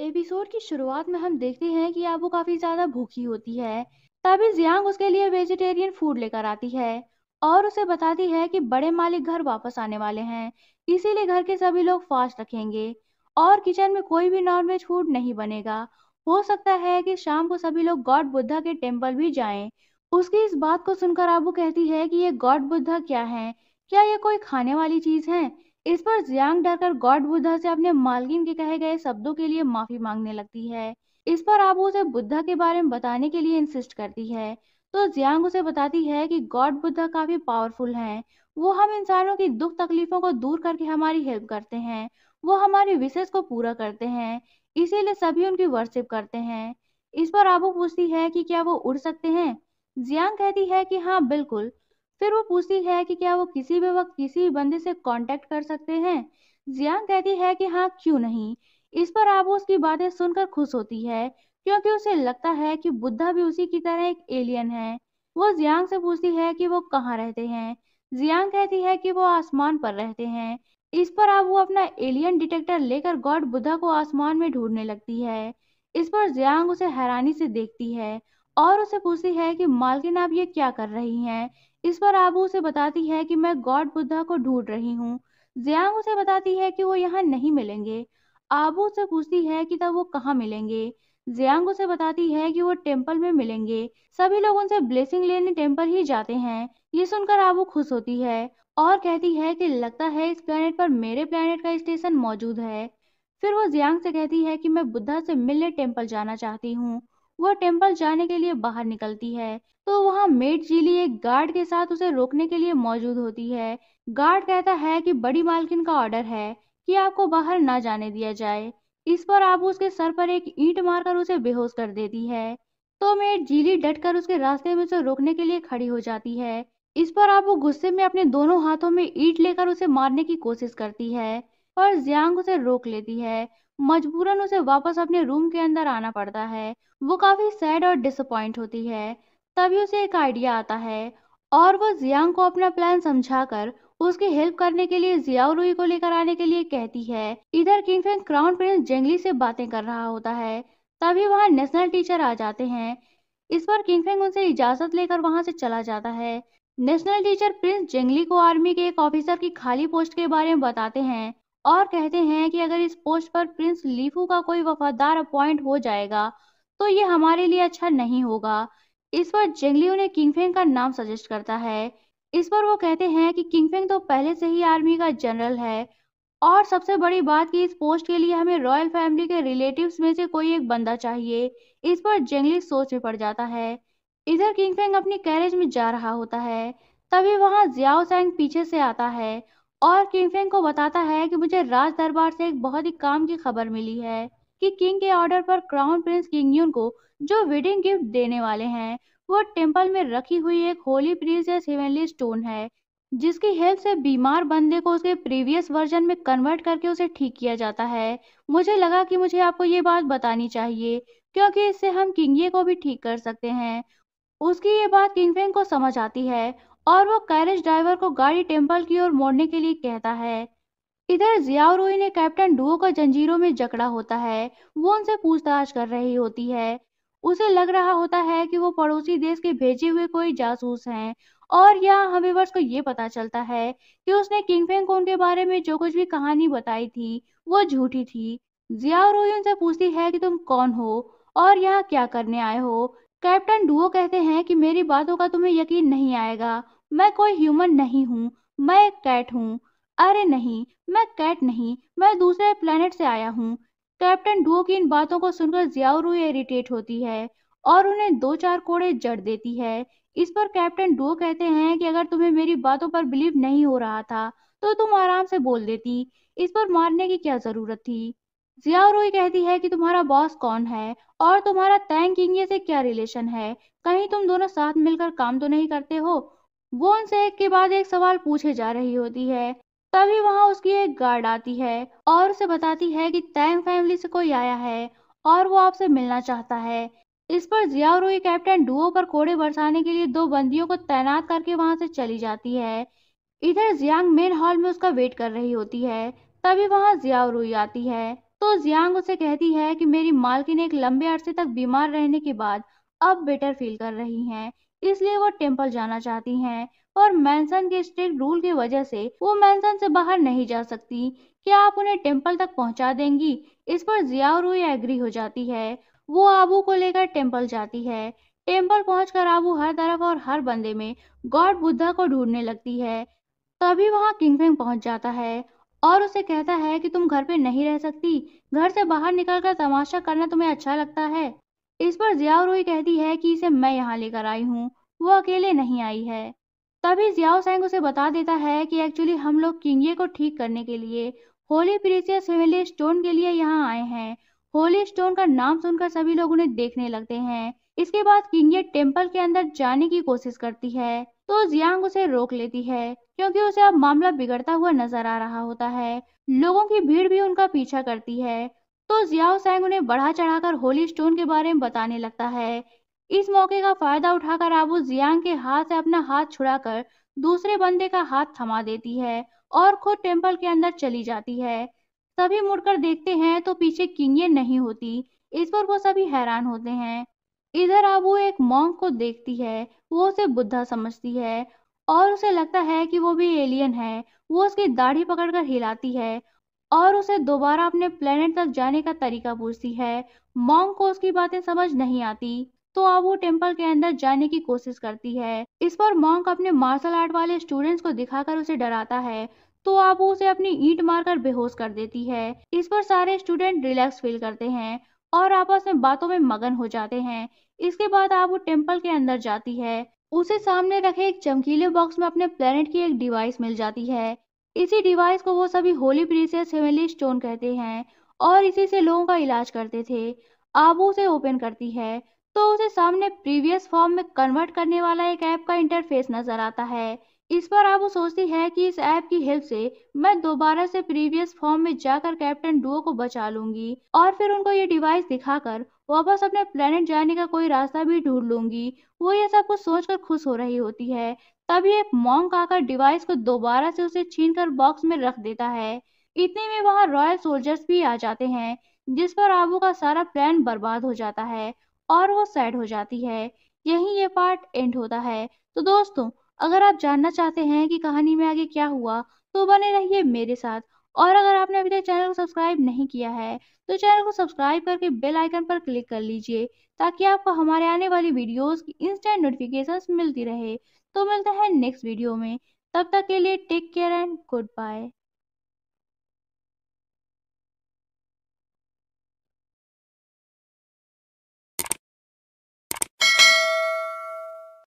Episode की शुरुआत में हम देखते हैं कि आबू काफी ज्यादा भूखी होती है तभी जियांग उसके लिए वेजिटेरियन फूड लेकर आती है और उसे बताती है कि बड़े मालिक घर वापस आने वाले हैं इसीलिए घर के सभी लोग फास्ट रखेंगे और किचन में कोई भी नॉनवेज फूड नहीं बनेगा हो सकता है कि शाम को सभी लोग गॉड बुद्धा के टेम्पल भी जाएं। उसकी इस बात को सुनकर आबू कहती है कि ये गॉड बुद्धा क्या है क्या ये कोई खाने वाली चीज है इस पर जियांग डरकर गॉड बुद्धा से अपने मालकिन के कहे गए शब्दों के लिए माफी मांगने लगती है इस पर आबू उसे बुद्धा के बारे में बताने के लिए इंसिस्ट करती है तो जियांग उसे बताती है कि गॉड बुद्धा काफी पावरफुल हैं वो हम इंसानों की दुख तकलीफों को दूर करके हमारी हेल्प करते हैं वो हमारी विशेष को पूरा करते हैं इसीलिए सभी उनकी वर्शिप करते हैं इस पर आबू पूछती है कि क्या वो उड़ सकते हैं जियांग कहती है कि हाँ बिल्कुल फिर वो पूछती है कि क्या वो किसी भी वक्त किसी भी बंदे से कांटेक्ट कर सकते हैं जियांग कहती है कि हाँ क्यों नहीं इस पर आबू उसकी बातें सुनकर खुश होती है क्योंकि उसे लगता है कि बुद्धा भी उसी की तरह एक एलियन है वो जियांग से पूछती है कि वो कहाँ रहते हैं जियांग कहती है कि वो आसमान पर रहते हैं इस पर अब वो अपना एलियन डिटेक्टर लेकर गॉड बुद्धा को आसमान में ढूंढने लगती है इस पर जियांग उसे हैरानी से देखती है और उसे पूछती है कि मालकिन आप ये क्या कर रही हैं इस पर आबू उसे बताती है कि मैं गॉड बुद्धा को ढूंढ रही हूँ जियांग उसे बताती है कि वो यहाँ नहीं मिलेंगे आबू उसे पूछती है कि तब वो कहाँ मिलेंगे जियांग उसे बताती है कि वो टेम्पल में मिलेंगे सभी लोग उनसे ब्लेसिंग लेने टेम्पल ही जाते हैं ये सुनकर आबू खुश होती है और कहती है कि लगता है इस प्लेनेट पर मेरे प्लेनेट का स्टेशन मौजूद है फिर वो जियांग से कहती है कि मैं बुद्धा से मिलने टेम्पल जाना चाहती हूँ वह टेम्पल जाने के लिए बाहर निकलती है तो वहाँ मेट जीली एक गार्ड के साथ उसे रोकने के लिए मौजूद होती है गार्ड कहता है कि बड़ी मालकिन का ऑर्डर है कि आपको बाहर ना जाने दिया जाए इस पर आबू उसके सर पर एक ईंट मारकर उसे बेहोश कर देती है तो मेट जीली डटकर उसके रास्ते में उसे रोकने के लिए खड़ी हो जाती है इस पर आबू गुस्से में अपने दोनों हाथों में ईट लेकर उसे मारने की कोशिश करती है पर जियांग उसे रोक लेती है मजबूरन उसे वापस अपने रूम के अंदर आना पड़ता है वो काफी सैड और डिसअपॉइंट होती है तभी उसे एक आइडिया आता है और वो जियांग को अपना प्लान समझाकर उसकी हेल्प करने के लिए जियाओ को लेकर आने के लिए कहती है इधर किंग क्राउन प्रिंस जेंगली से बातें कर रहा होता है तभी वहाँ नेशनल टीचर आ जाते हैं इस पर किंग उनसे इजाजत लेकर वहाँ से चला जाता है नेशनल टीचर प्रिंस जेंगली को आर्मी के एक ऑफिसर की खाली पोस्ट के बारे में बताते हैं और कहते हैं कि अगर इस पोस्ट पर प्रिंस लीफू का कोई वफादार अपॉइंट हो जाएगा तो ये हमारे लिए अच्छा नहीं होगा इस पर जेंगली उन्हें किंगफेंग का नाम सजेस्ट करता है इस पर वो कहते हैं कि किंगफेंग तो पहले से ही आर्मी का जनरल है और सबसे बड़ी बात कि इस पोस्ट के लिए हमें रॉयल फैमिली के रिलेटिव्स में से कोई एक बंदा चाहिए इस पर जेंगली सोच में पड़ जाता है इधर किंगफेंग अपनी कैरेज में जा रहा होता है तभी वहां जियाओ सैंग पीछे से आता है और किंगफिंग को बताता है कि मुझे राज दरबार से एक बहुत ही काम की खबर मिली है कि किंग के ऑर्डर पर क्राउन प्रिंस किंग यून को जो वेडिंग गिफ्ट देने वाले हैं वो टेंपल में रखी हुई एक होली प्रीसियस हेवनली स्टोन है जिसकी हेल्प से बीमार बंदे को उसके प्रीवियस वर्जन में कन्वर्ट करके उसे ठीक किया जाता है मुझे लगा कि मुझे आपको ये बात बतानी चाहिए क्योंकि इससे हम किंगे को भी ठीक कर सकते हैं उसकी ये बात किंगफेंग को समझ आती है और वो कैरेज ड्राइवर को गाड़ी टेम्पल की ओर मोड़ने के लिए कहता है इधर जियाउरोई ने कैप्टन डुओ को जंजीरों में जकड़ा होता है वो उनसे पूछताछ कर रही होती है उसे लग रहा होता है कि वो पड़ोसी देश के भेजे हुए कोई जासूस हैं और यहाँ हमेवर्स को ये पता चलता है कि उसने किंगफेंग को उनके बारे में जो कुछ भी कहानी बताई थी वो झूठी थी जियाओ रोई उनसे पूछती है कि तुम कौन हो और यहाँ क्या करने आए हो कैप्टन डुओ कहते हैं कि मेरी बातों का तुम्हें यकीन नहीं आएगा मैं कोई ह्यूमन नहीं हूँ मैं एक कैट हूँ अरे नहीं मैं कैट नहीं मैं दूसरे प्लेनेट से आया हूँ कैप्टन डुओ की इन बातों को सुनकर जियाउरू इरिटेट होती है और उन्हें दो चार कोड़े जड़ देती है इस पर कैप्टन डुओ कहते हैं कि अगर तुम्हें मेरी बातों पर बिलीव नहीं हो रहा था तो तुम आराम से बोल देती इस पर मारने की क्या जरूरत थी जिया जियारोई कहती है कि तुम्हारा बॉस कौन है और तुम्हारा तैंग किंगे से क्या रिलेशन है कहीं तुम दोनों साथ मिलकर काम तो नहीं करते हो वो उनसे एक के बाद एक सवाल पूछे जा रही होती है तभी वहाँ उसकी एक गार्ड आती है और उसे बताती है कि तैंग फैमिली से कोई आया है और वो आपसे मिलना चाहता है इस पर जियारोई कैप्टन डुओ पर कोड़े बरसाने के लिए दो बंदियों को तैनात करके वहां से चली जाती है इधर जियांग मेन हॉल में उसका वेट कर रही होती है तभी वहां जिया रूई आती है तो जियांग उसे कहती है कि मेरी मालकिन एक लंबे अरसे तक बीमार रहने के बाद अब बेटर फील कर रही हैं इसलिए वो टेम्पल जाना चाहती हैं और मैंसन के स्ट्रिक्ट रूल की वजह से वो मैंसन से बाहर नहीं जा सकती क्या आप उन्हें टेम्पल तक पहुंचा देंगी इस पर जिया रूई एग्री हो जाती है वो आबू को लेकर टेम्पल जाती है टेम्पल पहुंचकर आबू हर तरफ और हर बंदे में गॉड बुद्धा को ढूंढने लगती है तभी वहाँ किंगफेंग पहुंच जाता है और उसे कहता है कि तुम घर पे नहीं रह सकती घर से बाहर निकलकर तमाशा करना तुम्हें अच्छा लगता है इस पर जियाओ रोई कहती है कि इसे मैं यहाँ लेकर आई हूँ वो अकेले नहीं आई है तभी जियाओ सेंग उसे बता देता है कि एक्चुअली हम लोग किंगे को ठीक करने के लिए होली प्रीसियस फैमिली स्टोन के लिए यहाँ आए हैं होली स्टोन का नाम सुनकर सभी लोग उन्हें देखने लगते हैं इसके बाद किंगे टेम्पल के अंदर जाने की कोशिश करती है तो जियांग उसे रोक लेती है क्योंकि उसे अब मामला बिगड़ता हुआ नजर आ रहा होता है लोगों की भीड़ भी उनका पीछा करती है तो जियाओ सैंग उन्हें बढ़ा चढ़ाकर होली स्टोन के बारे में बताने लगता है इस मौके का फायदा उठाकर आबू जियांग के हाथ से अपना हाथ छुड़ाकर दूसरे बंदे का हाथ थमा देती है और खुद टेम्पल के अंदर चली जाती है सभी मुड़कर देखते हैं तो पीछे किंगे नहीं होती इस पर वो सभी हैरान होते हैं इधर अब वो एक मॉन्क को देखती है वो उसे बुद्धा समझती है और उसे लगता है कि वो भी एलियन है वो उसकी दाढ़ी पकड़कर हिलाती है और उसे दोबारा अपने प्लेनेट तक जाने का तरीका पूछती है मॉन्क को उसकी बातें समझ नहीं आती तो अब वो टेम्पल के अंदर जाने की कोशिश करती है इस पर मॉन्क अपने मार्शल आर्ट वाले स्टूडेंट्स को दिखाकर उसे डराता है तो आप उसे अपनी ईंट मारकर बेहोश कर देती है इस पर सारे स्टूडेंट रिलैक्स फील करते हैं और आपस में बातों में मगन हो जाते हैं इसके बाद आबू टेम्पल के अंदर जाती है उसे सामने रखे एक चमकीले बॉक्स में अपने प्लेनेट की एक डिवाइस मिल जाती है इसी डिवाइस को वो सभी होली प्रीसियस हेमली स्टोन कहते हैं और इसी से लोगों का इलाज करते थे आबू उसे ओपन करती है तो उसे सामने प्रीवियस फॉर्म में कन्वर्ट करने वाला एक ऐप का इंटरफेस नजर आता है इस पर आप सोचती है कि इस ऐप की हेल्प से मैं दोबारा से प्रीवियस फॉर्म में जाकर कैप्टन डुओ को बचा लूंगी और फिर उनको ये डिवाइस दिखाकर वापस अपने प्लेनेट जाने का कोई रास्ता भी ढूंढ लूंगी वो ये सब कुछ सोचकर खुश हो रही होती है तभी एक मॉन्ग आकर डिवाइस को दोबारा से उसे कर बॉक्स में रख देता है इतने में वहाँ रॉयल सोल्जर्स भी आ जाते हैं जिस पर आबू का सारा प्लान बर्बाद हो जाता है और वो सैड हो जाती है यही ये पार्ट एंड होता है तो दोस्तों अगर आप जानना चाहते हैं कि कहानी में आगे क्या हुआ तो बने रहिए मेरे साथ और अगर आपने अभी तक चैनल को सब्सक्राइब नहीं किया है तो चैनल को सब्सक्राइब करके बेल आइकन पर क्लिक कर लीजिए ताकि आपको हमारे आने वाली वीडियोस की इंस्टेंट नोटिफिकेशन मिलती रहे तो मिलते हैं नेक्स्ट वीडियो में तब तक के लिए take care and good bye